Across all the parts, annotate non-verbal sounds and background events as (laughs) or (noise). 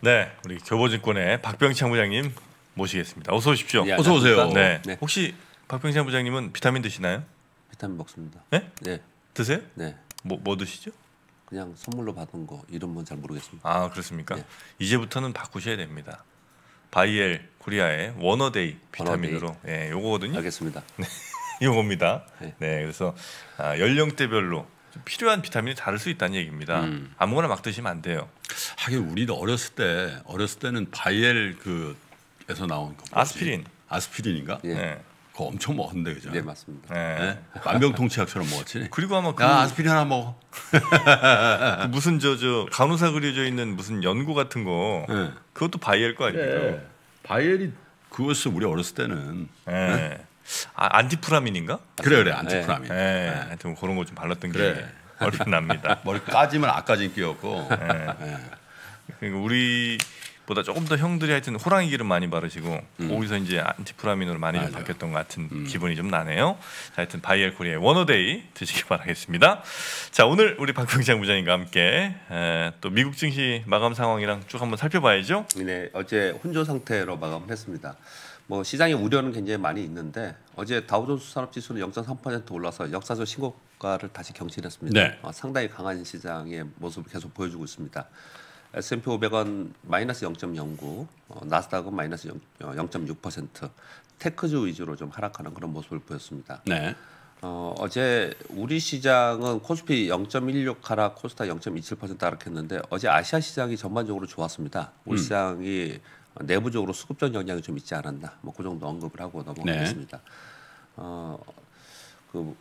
네, 우리 교보증권의 박병창 부장님 모시겠습니다. 어서 오십시오. 예, 어서 오세요. 네. 네. 혹시 박병창 부장님은 비타민 드시나요? 비타민 먹습니다. 네? 네. 드세요? 네. 뭐, 뭐 드시죠? 그냥 선물로 받은 거 이름은 뭐 잘 모르겠습니다. 아 그렇습니까? 네. 이제부터는 바꾸셔야 됩니다. 바이엘 코리아의 원어데이 비타민으로 예, 네, 요거거든요. 알겠습니다. 네, (laughs) 요겁니다. 네. 네, 그래서 아, 연령대별로 필요한 비타민이 다를 수 있다는 얘기입니다. 음. 아무거나 막 드시면 안 돼요. 하긴 우리도 어렸을 때 어렸을 때는 바이엘 그에서 나온 거 아스피린 아스피린인가? 예. 네. 그거 엄청 먹었는데 그죠? 네 맞습니다. 네. 네? 만병통치약처럼 먹었지. 그리고 아마 그 야, 아스피린 하나 먹어. 그 무슨 저 저 간호사 그려져 있는 무슨 연구 같은 거 네. 그것도 바이엘 거 아닙니까? 예. 바이엘이 그것을 우리 어렸을 때는 네. 아, 안티프라민인가? 그래 그래 네. 안티프라민. 예. 네. 네. 하 그런 거 좀 발랐던 그래. 게 머리 납니다. (laughs) 머리 까지면 아까진 끼였고. 네. 그러 우리보다 조금 더 형들이 하여튼 호랑이 기름 많이 바르시고 음. 거기서 이제 안티프라민으로 많이 좀 바뀌었던 것 같은 음. 기분이 좀 나네요. 자, 하여튼 바이엘 코리아의 원어데이 드시기 바라겠습니다. 자, 오늘 우리 박병장 부장님과 함께 에, 또 미국 증시 마감 상황이랑 쭉 한번 살펴봐야죠. 네, 어제 혼조 상태로 마감했습니다. 뭐 시장의 우려는 굉장히 많이 있는데 어제 다우존스 산업지수는 0.3% 올라서 역사적 신고가를 다시 경신했습니다. 네. 어, 상당히 강한 시장의 모습을 계속 보여주고 있습니다. S&P 500은 마이너스 0.09, 어, 나스닥은 마이너스 0, 6 어, 테크주 위주로 좀 하락하는 그런 모습을 보였습니다. 네. 어, 어제 우리 시장은 코스피 0.16 하락, 코스닥 0.27% 하락했는데 어제 아시아 시장이 전반적으로 좋았습니다. 우리 음. 시장이 내부적으로 수급적 영향이 좀 있지 않았나 뭐 그 정도 언급을 하고 넘어가겠습니다. 네. 어그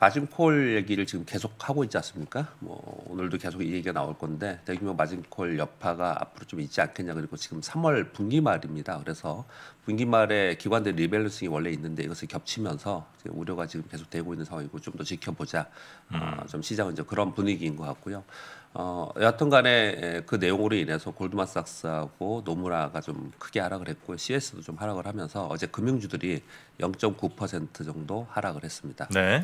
마진콜 얘기를 지금 계속 하고 있지 않습니까? 뭐 오늘도 계속 이 얘기가 나올 건데 대규모 마진콜 여파가 앞으로 좀 있지 않겠냐 그리고 지금 3월 분기 말입니다. 그래서 분기 말에 기관들 리밸런싱이 원래 있는데 이것을 겹치면서 이제 우려가 지금 계속 되고 있는 상황이고 좀 더 지켜보자. 어, 음. 어, 좀 시장은 이제 그런 분위기인 것 같고요. 어, 여하튼간에 예, 그 내용으로 인해서 골드만삭스하고 노무라가 좀 크게 하락을 했고 CS도 좀 하락을 하면서 어제 금융주들이 0.9% 정도 하락을 했습니다. 네.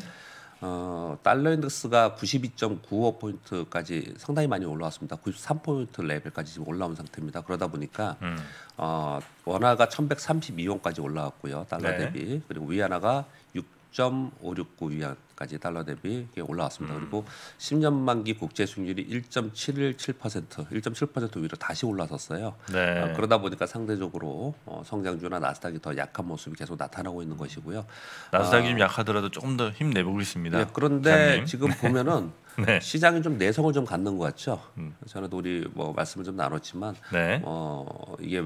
어, 달러 인덱스가 92.95포인트까지 상당히 많이 올라왔습니다. 93포인트 레벨까지 지금 올라온 상태입니다. 그러다 보니까 음. 어, 원화가 1132원까지 올라왔고요. 달러 네. 대비. 그리고 위안화가 6.569 위안 까지 달러 대비 올라왔습니다. 음. 그리고 10년 만기 국제 수익률이 1.717% 1.7% 위로 다시 올라섰어요. 네. 어, 그러다 보니까 상대적으로 어, 성장주나 나스닥이 더 약한 모습이 계속 나타나고 있는 것이고요. 나스닥이 아, 좀 약하더라도 조금 더 힘내보고있습니다 예, (laughs) 네, 그런데 기자님. 지금 보면은 네. 시장이 좀 내성을 좀 갖는 것 같죠. 음. 전에도 우리 뭐 말씀을 좀 나눴지만 네. 어, 이게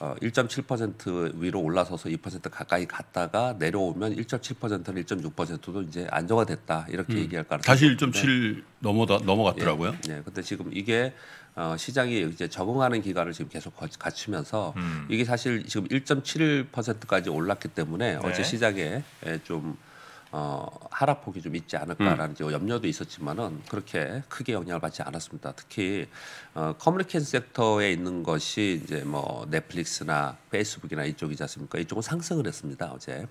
어, 1.7% 위로 올라서서 2% 가까이 갔다가 내려오면 1.7%는 1.6%도 이제 안정화됐다 이렇게 음. 얘기할 가능성이 다시 1.7 넘어 넘어갔더라고요. 예, 예. 근데 지금 이게 어, 시장이 이제 적응하는 기간을 지금 계속 갖추면서 음. 이게 사실 지금 1.7%까지 올랐기 때문에 네. 어제 시장에 예, 좀 어, 하락폭이 좀 있지 않을까라는 음. 염려도 있었지만은 그렇게 크게 영향을 받지 않았습니다. 특히 어, 커뮤니케이션 섹터에 있는 것이 이제 뭐 넷플릭스나 페이스북이나 이쪽이지 않습니까? 이쪽은 상승을 했습니다 어제.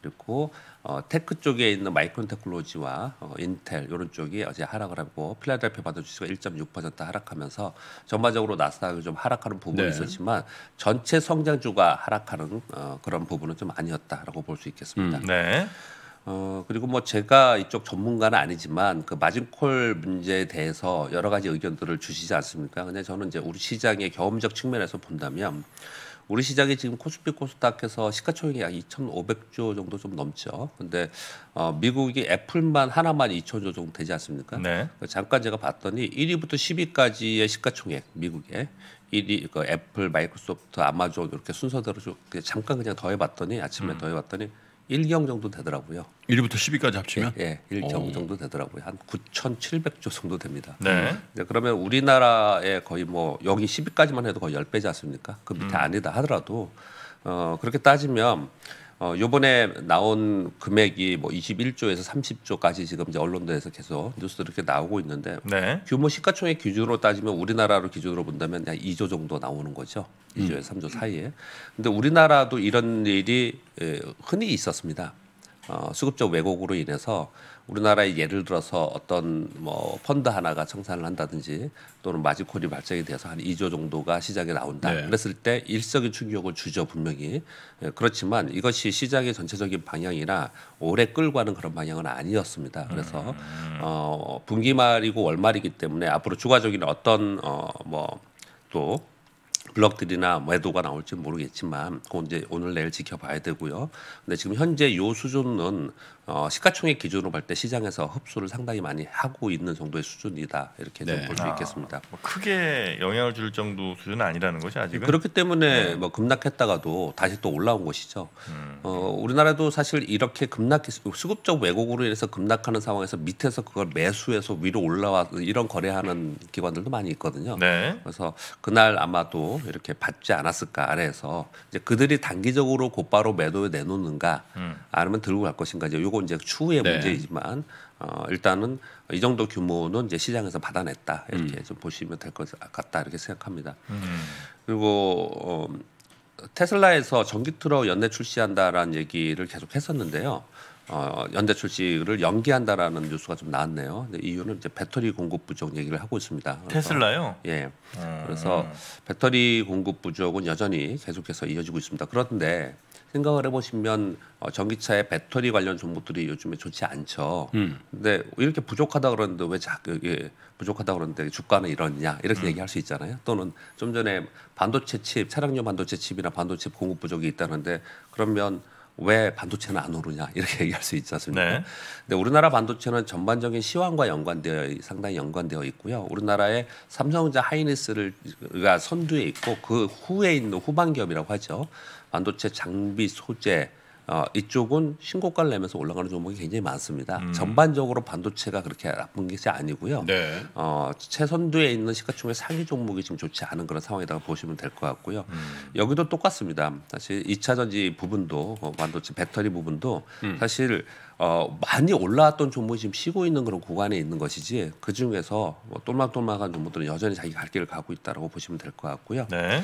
그리고 어, 테크 쪽에 있는 마이크론 테크놀로지와 어, 인텔 이런 쪽이 어제 하락을 하고 필라델피아 바도 주수가 1.6% 하락하면서 전반적으로 나스닥이 좀 하락하는 부분이 네. 있었지만 전체 성장주가 하락하는 어, 그런 부분은 좀 아니었다라고 볼 수 있겠습니다. 음, 네. 어, 그리고 뭐 제가 이쪽 전문가는 아니지만 그 마진콜 문제에 대해서 여러 가지 의견들을 주시지 않습니까? 근데 저는 이제 우리 시장의 경험적 측면에서 본다면 우리 시장이 지금 코스피 코스닥에서 시가총액이 약 2,500조 정도 좀 넘죠. 근데 어, 미국이 애플만 하나만 2,000조 정도 되지 않습니까? 네. 그 잠깐 제가 봤더니 1위부터 10위까지의 시가총액 미국에 1위 그 애플, 마이크로소프트, 아마존 이렇게 순서대로 좀 잠깐 그냥 더해봤더니 아침에 음. 더해봤더니 1경 정도 되더라고요. 1위부터 10위까지 합치면? 예, 예 1경 오. 정도 되더라고요. 한 9,700조 정도 됩니다. 네. 네. 그러면 우리나라의 거의 뭐 여기 10위까지만 해도 거의 10배지 않습니까? 그 밑에 음. 아니다 하더라도 어, 그렇게 따지면 어, 요번에 나온 금액이 뭐 21조에서 30조까지 지금 이제 언론들에서 계속 뉴스들 이렇게 나오고 있는데 네. 규모 시가총액 기준으로 따지면 우리나라로 기준으로 본다면 약 2조 정도 나오는 거죠. 2조에서 음. 3조 사이에. 근데 우리나라도 이런 일이 예, 흔히 있었습니다. 어, 수급적 왜곡으로 인해서 우리나라의 예를 들어서 어떤 뭐 펀드 하나가 청산을 한다든지 또는 마지콜이 발생이 돼서 한 2조 정도가 시장에 나온다. 네. 그랬을 때 일석인 충격을 주죠 분명히. 예, 그렇지만 이것이 시장의 전체적인 방향이나 오래 끌고 가는 그런 방향은 아니었습니다. 그래서 음. 어 분기 말이고 월말이기 때문에 앞으로 추가적인 어떤 어뭐 또 블럭들이나 매도가 뭐 나올지 모르겠지만 그건 이제 오늘 내일 지켜봐야 되고요. 근데 지금 현재 요 수준은 어, 시가총액 기준으로 볼 때 시장에서 흡수를 상당히 많이 하고 있는 정도의 수준이다 이렇게 네. 볼수 아, 있겠습니다. 아, 뭐 크게 영향을 줄 정도 수준은 아니라는 거죠 아직은. 그렇기 때문에 네. 뭐 급락했다가도 다시 또 올라온 것이죠. 음. 어, 우리나라도 사실 이렇게 급락 수급적 왜곡으로 인해서 급락하는 상황에서 밑에서 그걸 매수해서 위로 올라와 이런 거래하는 기관들도 많이 있거든요. 네. 그래서 그날 아마도 이렇게 받지 않았을까 아래에서 이제 그들이 단기적으로 곧바로 매도에 내놓는가 음. 아니면 들고 갈 것인가 이제 요거 요거 이제 추후의 네. 문제이지만 어, 일단은 이 정도 규모는 이제 시장에서 받아냈다 이렇게 음. 좀 보시면 될 것 같다 이렇게 생각합니다. 음. 그리고 어, 테슬라에서 전기 트럭 연내 출시한다라는 얘기를 계속 했었는데요. 어, 연대 출시를 연기한다라는 뉴스가 좀 나왔네요. 근데 이유는 이제 배터리 공급 부족 얘기를 하고 있습니다. 그래서, 테슬라요? 예. 음. 그래서 배터리 공급 부족은 여전히 계속해서 이어지고 있습니다. 그런데 생각을 해보시면 어, 전기차의 배터리 관련 종목들이 요즘에 좋지 않죠. 음. 근데 이렇게 부족하다 그러는데 왜 자꾸 이게 그, 예, 부족하다 그러는데 주가는 이러냐 이렇게 음. 얘기할 수 있잖아요. 또는 좀 전에 반도체 칩 차량용 반도체 칩이나 반도체 공급 부족이 있다는데 그러면 왜 반도체는 안 오르냐 이렇게 (laughs) 얘기할 수 있지 않습니까? 네. 근데 우리나라 반도체는 전반적인 시황과 연관되어 상당히 연관되어 있고요. 우리나라의 삼성전자 하이닉스를가 선두에 있고 그 후에 있는 후반기업이라고 하죠. 반도체 장비 소재 어, 이쪽은 신고가를 내면서 올라가는 종목이 굉장히 많습니다. 음. 전반적으로 반도체가 그렇게 나쁜 것이 아니고요. 네. 어, 최선두에 있는 시가총액 상위 종목이 지금 좋지 않은 그런 상황이라고 보시면 될 것 같고요. 음. 여기도 똑같습니다. 사실 2차 전지 부분도 어, 반도체 배터리 부분도 음. 사실 어, 많이 올라왔던 종목이 지금 쉬고 있는 그런 구간에 있는 것이지 그 중에서 뭐 똘망똘망한 종목들은 여전히 자기 갈 길을 가고 있다라고 보시면 될 것 같고요. 네.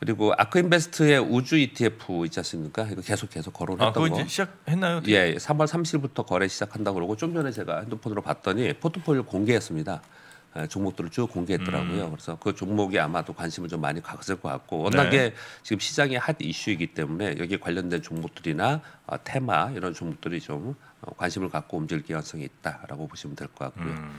그리고 아크인베스트의 우주 ETF 있지 않습니까? 이거 계속 계속 거론했던 아, 그거 거. 시작했나요? 예, 3월 30일부터 거래 시작한다고 그러고 좀 전에 제가 핸드폰으로 봤더니 포트폴리오 공개했습니다. 아, 종목들을 쭉 공개했더라고요. 음. 그래서 그 종목이 아마도 관심을 좀 많이 갔을 것 같고 워낙에 네. 지금 시장의 핫 이슈이기 때문에 여기 에 관련된 종목들이나 어, 테마 이런 종목들이 좀 어, 관심을 갖고 움직일 가능성이 있다라고 보시면 될 것 같고요. 음.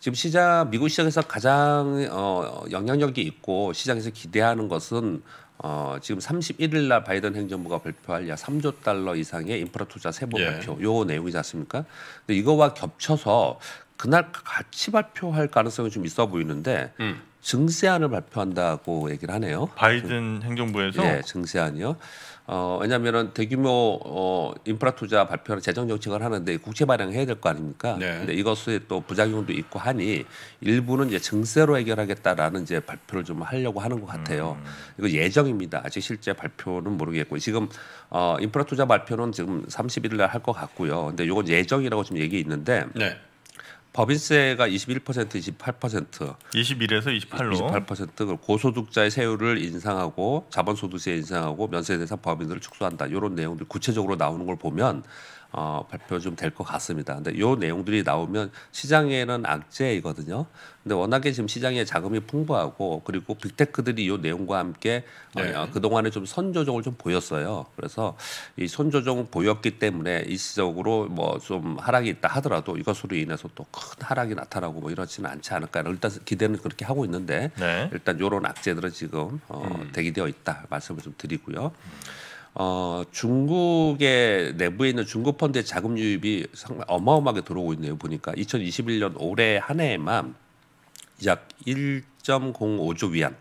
지금 시장 미국 시장에서 가장 어, 영향력이 있고 시장에서 기대하는 것은 어, 지금 31일 날 바이든 행정부가 발표할 약 3조 달러 이상의 인프라 투자 세부 예. 발표 요 내용이지 않습니까? 근데 이거와 겹쳐서 그날 같이 발표할 가능성이 좀 있어 보이는데 음. 증세안을 발표한다고 얘기를 하네요. 바이든 행정부에서 예, 증세안이요. 어, 왜냐하면은 대규모 어, 인프라 투자 발표를 재정 정책을 하는데 국채 발행해야 될 거 아닙니까? 네. 근데 이것에 또 부작용도 있고 하니 일부는 이제 증세로 해결하겠다라는 이제 발표를 좀 하려고 하는 것 같아요. 음. 이거 예정입니다. 아직 실제 발표는 모르겠고 지금 어, 인프라 투자 발표는 지금 31일 날 할 것 같고요. 근데 이건 예정이라고 지금 얘기 있는데. 네. 법인세가 21% 28% 21에서 28로 28% 고소득자의 고 세율을 인상하고 자본소득세 인상하고 면세대상 법인들을 축소한다 이런 내용들 구체적으로 나오는 걸 보면 어, 발표 좀 될 것 같습니다. 근데 요 내용들이 나오면 시장에는 악재이거든요. 근데 워낙에 지금 시장에 자금이 풍부하고 그리고 빅테크들이 요 내용과 함께 어, 네. 어, 그동안에 좀 선조정을 좀 보였어요. 그래서 이 선조정 보였기 때문에 일시적으로 뭐 좀 하락이 있다 하더라도 이것으로 인해서 또 큰 하락이 나타나고 뭐 이렇지는 않지 않을까 일단 기대는 그렇게 하고 있는데 네. 일단 요런 악재들은 지금 어, 음. 대기되어 있다 말씀을 좀 드리고요. 음. 어, 중국의 내부에 있는 중국 펀드의 자금 유입이 상당히 어마어마하게 들어오고 있네요. 보니까 2021년 올해 한 해에만 약 1.05조 위안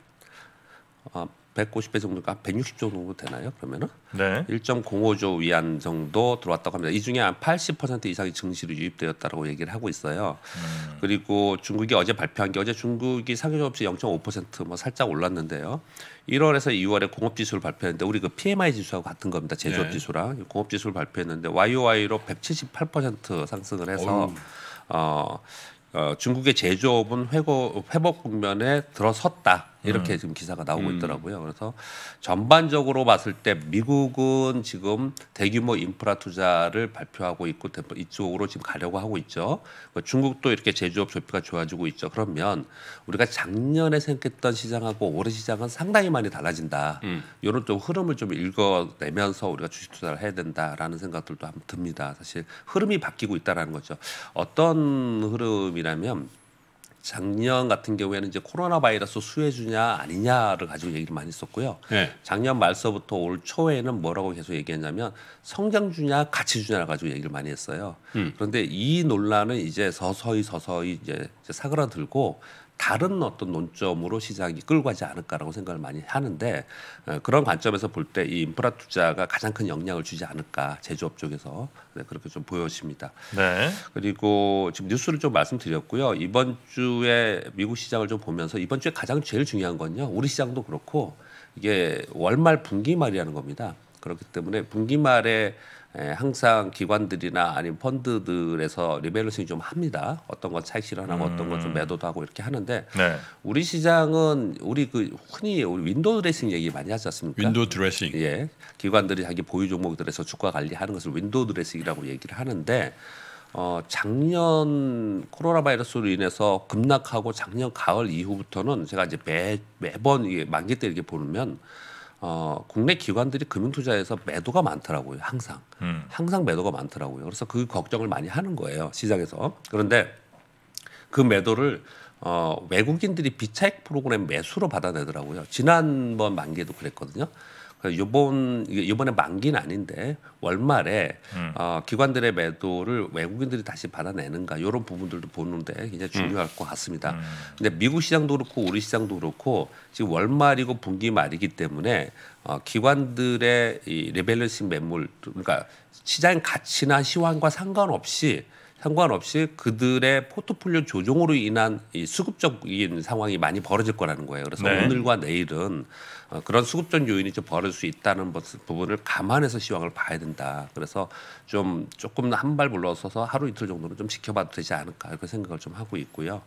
어, 190배 정도가 160조 정도 되나요? 그러면은 네. 1.05조 위안 정도 들어왔다고 합니다. 이 중에 한 80% 이상이 증시로 유입되었다라고 얘기를 하고 있어요. 음. 그리고 중국이 어제 발표한 게 어제 중국이 상용적 없이 0.5%뭐 살짝 올랐는데요. 1월에서 2월에 공업 지수를 발표했는데 우리 그 PMI 지수하고 같은 겁니다. 제조업 네. 지수랑 공업 지수를 발표했는데 YOY로 178% 상승을 해서 어, 어 중국의 제조업은 회고 회복 국면에 들어섰다. 이렇게 음. 지금 기사가 나오고 음. 있더라고요. 그래서 전반적으로 봤을 때 미국은 지금 대규모 인프라 투자를 발표하고 있고 이쪽으로 지금 가려고 하고 있죠. 그 중국도 이렇게 제조업 조피가 좋아지고 있죠. 그러면 우리가 작년에 생겼던 시장하고 올해 시장은 상당히 많이 달라진다. 음. 이런 좀 흐름을 좀 읽어내면서 우리가 주식 투자를 해야 된다라는 생각들도 듭니다. 사실 흐름이 바뀌고 있다라는 거죠. 어떤 흐름이라면 작년 같은 경우에는 이제 코로나 바이러스 수혜주냐 아니냐를 가지고 얘기를 많이 했었고요 네. 작년 말서부터 올 초에는 뭐라고 계속 얘기했냐면 성장주냐 가치주냐를 가지고 얘기를 많이 했어요. 음. 그런데 이 논란은 이제 서서히 서서히 이제 사그라들고 다른 어떤 논점으로 시장이 끌고 가지 않을까라고 생각을 많이 하는데 어, 그런 관점에서 볼 때 이 인프라 투자가 가장 큰 영향을 주지 않을까 제조업 쪽에서 네, 그렇게 좀 보여집니다. 네. 그리고 지금 뉴스를 좀 말씀드렸고요. 이번 주에 미국 시장을 좀 보면서 이번 주에 가장 제일 중요한 건요. 우리 시장도 그렇고 이게 월말 분기 말이라는 겁니다. 그렇기 때문에 분기 말에 예, 항상 기관들이나 아니면 펀드들에서 리밸런싱 좀 합니다. 어떤 건 차익 실현하고 음. 어떤 건좀 매도도 하고 이렇게 하는데 네. 우리 시장은 우리 그 흔히 우리 윈도우 드레싱 얘기 많이 하지 않습니까? 윈도우 드레싱. 예. 기관들이 자기 보유 종목들에서 주가 관리하는 것을 윈도우 드레싱이라고 얘기를 하는데 어, 작년 코로나 바이러스로 인해서 급락하고 작년 가을 이후부터는 제가 이제 매 매번 이게 만기 때 이렇게 보면 어, 국내 기관들이 금융투자에서 매도가 많더라고요. 항상 음. 항상 매도가 많더라고요. 그래서 그 걱정을 많이 하는 거예요 시장에서. 그런데 그 매도를 어, 외국인들이 비차익 프로그램 매수로 받아내더라고요. 지난번 만기에도 그랬거든요. 그러니까 요번 이번에 만기는 아닌데 월말에 음. 어, 기관들의 매도를 외국인들이 다시 받아내는가 이런 부분들도 보는데 굉장히 음. 중요할 음. 것 같습니다. 음. 근데 미국 시장도 그렇고 우리 시장도 그렇고 지금 월말이고 분기 말이기 때문에 어, 기관들의 이 리밸런싱 매물 그러니까 시장 가치나 시황과 상관없이 상관없이 그들의 포트폴리오 조정으로 인한 이 수급적인 상황이 많이 벌어질 거라는 거예요. 그래서 네. 오늘과 내일은 어, 그런 수급적 요인이 좀 벌어질 수 있다는 부분을 감안해서 시황을 봐야 된다. 그래서 좀 조금 한 발 물러서서 하루 이틀 정도는 좀 지켜봐도 되지 않을까 그렇게 생각을 좀 하고 있고요.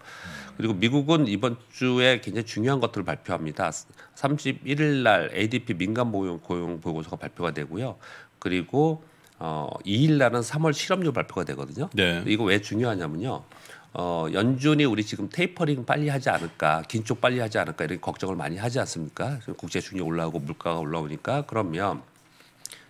그리고 미국은 이번 주에 굉장히 중요한 것들을 발표합니다. 31일 날 ADP 민간 고용, 고용 보고서가 발표가 되고요. 그리고 어, 2일 날은 3월 실업률 발표가 되거든요. 네. 이거 왜 중요하냐면요. 어, 연준이 우리 지금 테이퍼링 빨리 하지 않을까, 긴축 빨리 하지 않을까 이런 걱정을 많이 하지 않습니까? 국제 중이 올라오고 물가가 올라오니까 그러면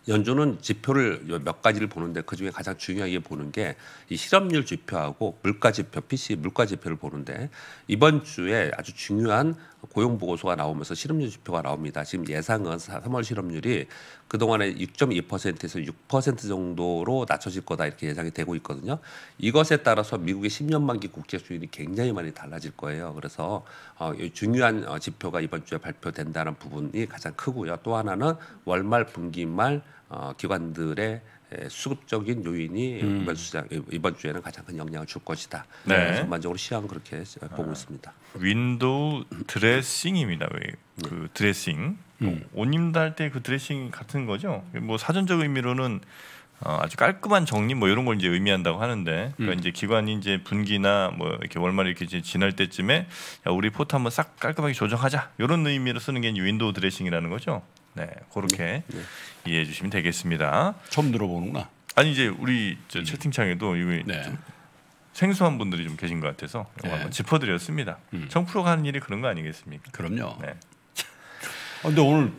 연준은 지표를 몇 가지를 보는데 그 중에 가장 중요하게 보는 게 이 실업률 지표하고 물가 지표, PC 물가 지표를 보는데 이번 주에 아주 중요한 고용 보고서가 나오면서 실업률 지표가 나옵니다. 지금 예상은 3월 실업률이 그동안에 6.2%에서 6% 정도로 낮춰질 거다 이렇게 예상이 되고 있거든요. 이것에 따라서 미국의 10년 만기 국채 수익이 굉장히 많이 달라질 거예요. 그래서 어, 중요한 어, 지표가 이번 주에 발표된다는 부분이 가장 크고요. 또 하나는 월말 분기 말 어, 기관들의 수급적인 요인이 음. 이번 수장 이번 주에는 가장 큰 영향을 줄 것이다. 네. 전반적으로 시황 그렇게 아, 보고 아. 있습니다. 윈도우 드레싱입니다. 왜그 네. 드레싱 음. 뭐 옷입때그 드레싱 같은 거죠? 뭐 사전적 의미로는 어, 아주 깔끔한 정리 뭐 이런 걸 이제 의미한다고 하는데 그러니까 음. 이제 기관이 이제 분기나 뭐 이렇게 월말 이렇게 이제 지날 때쯤에 야, 우리 포트 한번 싹 깔끔하게 조정하자 이런 의미로 쓰는 게 윈도우 드레싱이라는 거죠. 네, 그렇게 음, 네. 이해해 주시면 되겠습니다. 처음 들어보는구나. 아니 이제 우리 음. 채팅창에도 이거 네. 생소한 분들이 좀 계신 것 같아서 네. 어, 한번 짚어드렸습니다. 음. 청프로가 하는 일이 그런 거 아니겠습니까? 그럼요. 네. 아, 근데 오늘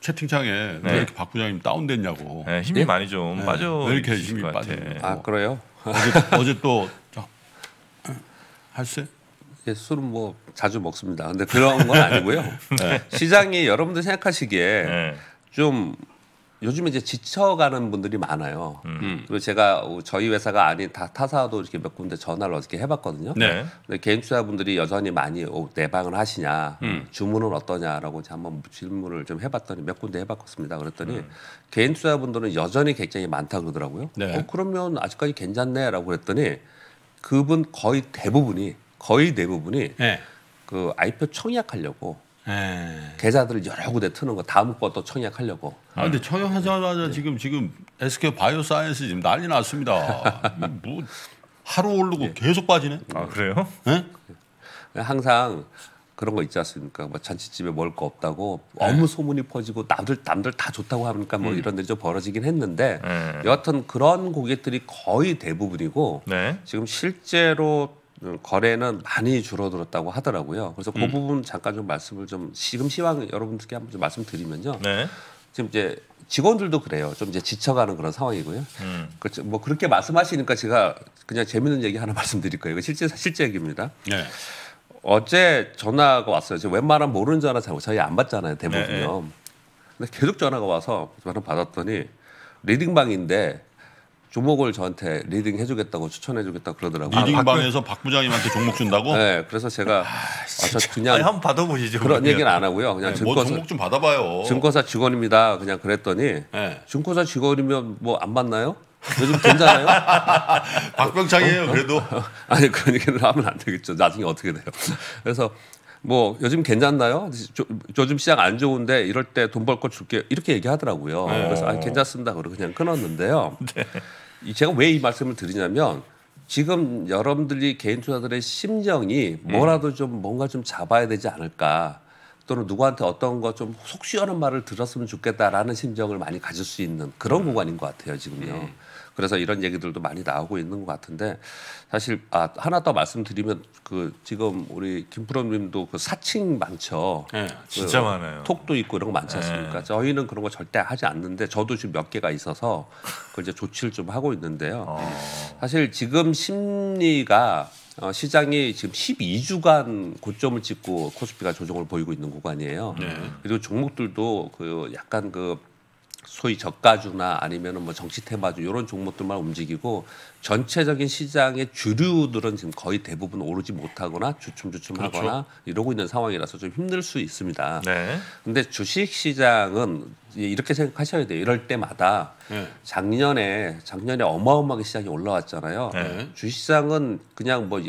채팅창에 네. 이렇게 박 부장님 다운됐냐고. 네, 힘이 예? 많이 좀 네. 빠져. 왜 이렇게 힘이 빠져? 아 그래요? 어제, 어제 또 할세? 예, 술은 뭐 자주 먹습니다. 근데 그런 건 아니고요. (laughs) 네. 시장이 여러분들 생각하시기에 네. 좀 요즘에 이제 지쳐가는 분들이 많아요. 음. 음. 그리고 제가 저희 회사가 아닌 다 타사도 이렇게 몇 군데 전화를 어떻게 해봤거든요. 네. 근데 개인 투자분들이 여전히 많이 오, 어, 내방을 하시냐, 음. 주문은 어떠냐라고 한번 질문을 좀 해봤더니 몇 군데 해봤습니다. 그랬더니 음. 개인 투자분들은 여전히 객장이 많다 그러더라고요. 네. 어, 그러면 아직까지 괜찮네라고 그랬더니 그분 거의 대부분이 거의 대부분이 네. 그 아이표 청약하려고 네. 계좌들을 여러 군데 트는 거 다음 것도 청약하려고. 아 근데 청약하자마자 네. 지금 지금 SK 바이오사이언스 지금 난리 났습니다. 뭐 하루 오르고 예. 계속 빠지네. 아 그래요? 네? 항상 그런 거 있지 않습니까? 뭐 잔치집에 먹을 거 없다고 너무 소문이 퍼지고 남들 남들 다 좋다고 하니까 뭐 음. 이런 데이좀 벌어지긴 했는데 여하튼 그런 고객들이 거의 대부분이고 네. 지금 실제로 거래는 많이 줄어들었다고 하더라고요. 그래서 그 음. 그 부분 잠깐 좀 말씀을 좀 지금 시황 여러분들께 한번 좀 말씀드리면요. 네. 지금 이제 직원들도 그래요. 좀 이제 지쳐가는 그런 상황이고요. 음. 그렇죠. 뭐 그렇게 말씀하시니까 제가 그냥 재밌는 얘기 하나 (laughs) 말씀드릴 거예요. 실제 실제 얘기입니다. 네. 어제 전화가 왔어요. 제가 웬만하면 모르는 전화 잘 저희 안 받잖아요. 대부분요. 네, 네. 근데 계속 전화가 와서 전화 받았더니 리딩방인데 종목을 저한테 리딩 해주겠다고 추천해주겠다 그러더라고요. 리딩 아, 방에서 박 부장님한테 종목 준다고? 네, 그래서 제가 아, 아, 그냥 아니, 한번 받아보시죠. 그런 얘기는 안 하고요. 그냥 네, 증권사 뭐 종목 좀 받아봐요. 증권사 직원입니다. 그냥 그랬더니 네. 증권사 직원이면 뭐 안 받나요? 요즘 괜찮아요? (laughs) 박병창이에요, 어? 그래도. (laughs) 아니 그런 얘기를 하면 안 되겠죠. 나중에 어떻게 돼요? 그래서 뭐 요즘 괜찮나요? 조, 요즘 시장 안 좋은데 이럴 때 돈 벌 거 줄게 이렇게 얘기하더라고요. 네. 그래서 아 괜찮습니다. 그러고 그냥 끊었는데요. 네. 제가 왜 이 말씀을 드리냐면 지금 여러분들이 개인 투자들의 심정이 음. 뭐라도 좀 뭔가 좀 잡아야 되지 않을까 또는 누구한테 어떤 거 좀속 시원한 말을 들었으면 좋겠다라는 심정을 많이 가질 수 있는 그런 구간인 음. 것 같아요 지금요. 네. 그래서 이런 얘기들도 많이 나오고 있는 것 같은데 사실 아 하나 더 말씀드리면 그 지금 우리 김프로님도 그 사칭 많죠. 네, 진짜 그 많아요. 톡도 있고 이런 거 많지 예. 않습니까? 네. 저희는 그런 거 절대 하지 않는데 저도 지금 몇 개가 있어서 그걸 이제 조치를 좀 하고 있는데요. 어. 사실 지금 심리가 어, 시장이 지금 12주간 고점을 찍고 코스피가 조정을 보이고 있는 구간이에요. 네. 그리고 종목들도 그 약간 그 소위 저가주나 아니면은 뭐 정치 테마주 이런 종목들만 움직이고 전체적인 시장의 주류들은 지금 거의 대부분 오르지 못하거나 주춤주춤하거나 그렇죠. 이러고 있는 상황이라서 좀 힘들 수 있습니다. 네. 근데 주식 시장은 이렇게 생각하셔야 돼요. 이럴 때마다 네. 작년에 작년에 어마어마하게 시장이 올라왔잖아요. 네. 주식시장은 그냥 뭐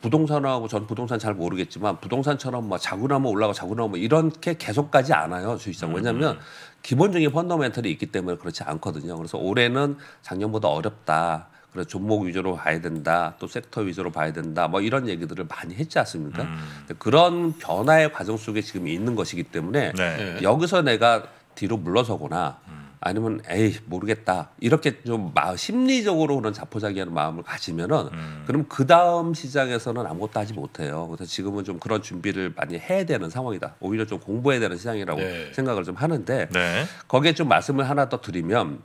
부동산하고 전 부동산 잘 모르겠지만 부동산처럼 뭐 자구나무 올라가 자구나무 이렇게 계속 까지 않아요. 주식시장 왜냐하면 음. 기본적인 펀더멘털이 있기 때문에 그렇지 않거든요. 그래서 올해는 작년보다 어렵다. 그래서 종목 위주로 봐야 된다. 또 섹터 위주로 봐야 된다. 뭐 이런 얘기들을 많이 했지 않습니까? 음. 그런 변화의 과정 속에 지금 있는 것이기 때문에 네. 여기서 내가 뒤로 물러서거나 아니면 에이 모르겠다 이렇게 좀 마, 심리적으로 그런 자포자기하는 마음을 가지면은 음. 그럼 그 다음 시장에서는 아무것도 하지 못해요. 그래서 지금은 좀 그런 준비를 많이 해야 되는 상황이다. 오히려 좀 공부해야 되는 시장이라고 네. 생각을 좀 하는데 네. 거기에 좀 말씀을 하나 더 드리면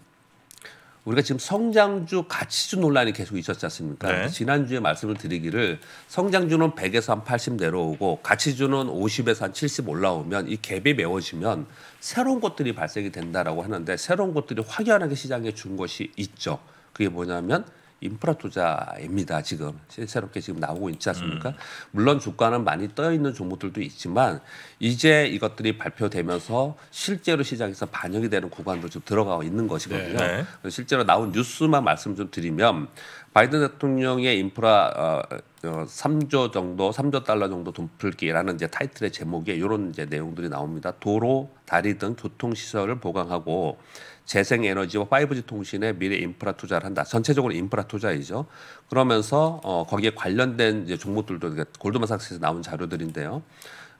우리가 지금 성장주 가치주 논란이 계속 있었지 않습니까? 네. 지난주에 말씀을 드리기를 성장주는 100에서 한 80 내려오고 가치주는 50에서 한 70 올라오면 이 갭이 메워지면 새로운 것들이 발생이 된다라고 하는데 새로운 것들이 확연하게 시장에 준 것이 있죠. 그게 뭐냐면 인프라 투자입니다. 지금 새롭게 지금 나오고 있지 않습니까? 음. 물론 주가는 많이 떠 있는 종목들도 있지만 이제 이것들이 발표되면서 실제로 시장에서 반영이 되는 구간으로 좀 들어가고 있는 것이거든요. 네. 네. 실제로 나온 뉴스만 말씀 좀 드리면 바이든 대통령의 인프라 어, 어, 3조 정도, 3조 달러 정도 돈풀기라는 이제 타이틀의 제목에 이런 이제 내용들이 나옵니다. 도로, 다리 등 교통 시설을 보강하고 재생에너지와 5G 통신에 미래 인프라 투자를 한다. 전체적으로 인프라 투자이죠. 그러면서 어, 거기에 관련된 이제 종목들도 골드만삭스에서 나온 자료들인데요.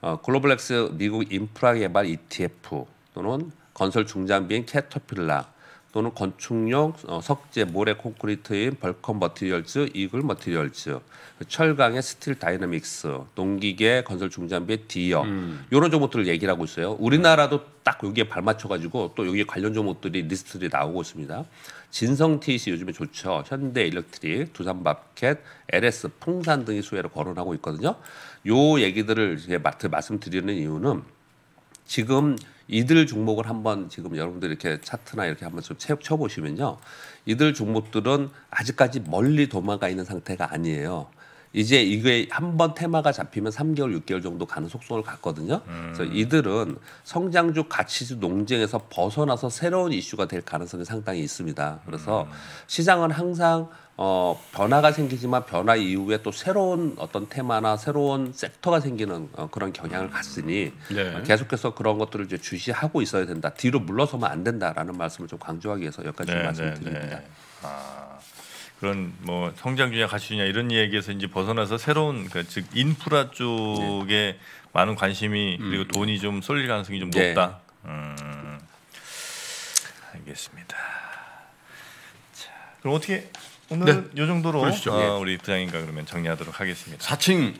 어, 글로벌렉스 미국 인프라 개발 ETF 또는 건설 중장비인 캐터필라 또는 건축용 어, 석재, 모래, 콘크리트인 벌컨 머티리얼즈, 이글 머티리얼즈, 그 철강의 스틸 다이나믹스, 농기계, 건설 중장비의 디어 음. 이런 종목들을 얘기를 하고 있어요. 우리나라도 네. 딱 여기에 발맞춰가지고 또 여기 관련 종목들이 리스트들이 나오고 있습니다. 진성 TC 요즘에 좋죠. 현대 일렉트릭, 두산밥켓, LS, 풍산 등이 수혜를 거론하고 있거든요. 요 얘기들을 이제 그 말씀드리는 이유는 지금 이들 종목을 한번 지금 여러분들 이렇게 차트나 이렇게 한번 좀 채, 쳐보시면요. 이들 종목들은 아직까지 멀리 도망가 있는 상태가 아니에요. 이제 이게 한 번 테마가 잡히면 3개월, 6개월 정도 가는 속성을 갖거든요. 음. 그래서 이들은 성장주 가치주 농쟁에서 벗어나서 새로운 이슈가 될 가능성이 상당히 있습니다. 그래서 음. 시장은 항상 어, 변화가 생기지만 변화 이후에 또 새로운 어떤 테마나 새로운 섹터가 생기는 어, 그런 경향을 갖으니 네. 계속해서 그런 것들을 이제 주시하고 있어야 된다. 뒤로 물러서면 안 된다라는 말씀을 좀 강조하기 위해서 여기까지 네, 말씀드립니다. 네, 네. 아... 그런 뭐 성장주냐 가치주냐 이런 얘기에서 이제 벗어나서 새로운 그러니까 즉 인프라 쪽에 네. 많은 관심이 음. 그리고 돈이 좀 쏠릴 가능성이 좀 예. 높다. 네. 음. 알겠습니다. 자, 그럼 어떻게 오늘 네. 요 정도로 아, 우리 부장님과 그러면 정리하도록 하겠습니다. 사칭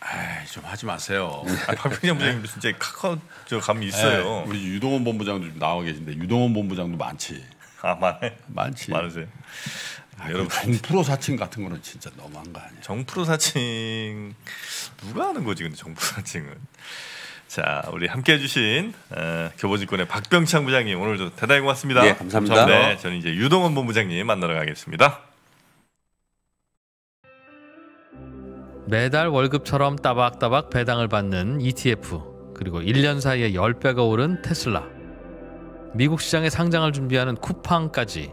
아좀 하지 마세요. 아, 박병장 부장님 진짜 카카오 저 감이 예, 있어요. 에이, 우리 유동원 본부장도 나와 계신데 유동원 본부장도 많지. 아많아 많지. 많으세요. 아, 여러분 정프로 사칭 같은 거는 진짜 너무한 거 아니에요? 정프로 사칭 누가 하는 거지 근데 정프로 사칭은 자 우리 함께 해주신 어, 교보직권의 박병창 부장님 오늘도 대단히 고맙습니다. 예, 감사합니다. 감사합니다. 네, 저는 이제 유동원 본부장님 만나러 가겠습니다. 매달 월급처럼 따박따박 배당을 받는 ETF 그리고 1년 사이에 10배가 오른 테슬라 미국 시장에 상장을 준비하는 쿠팡까지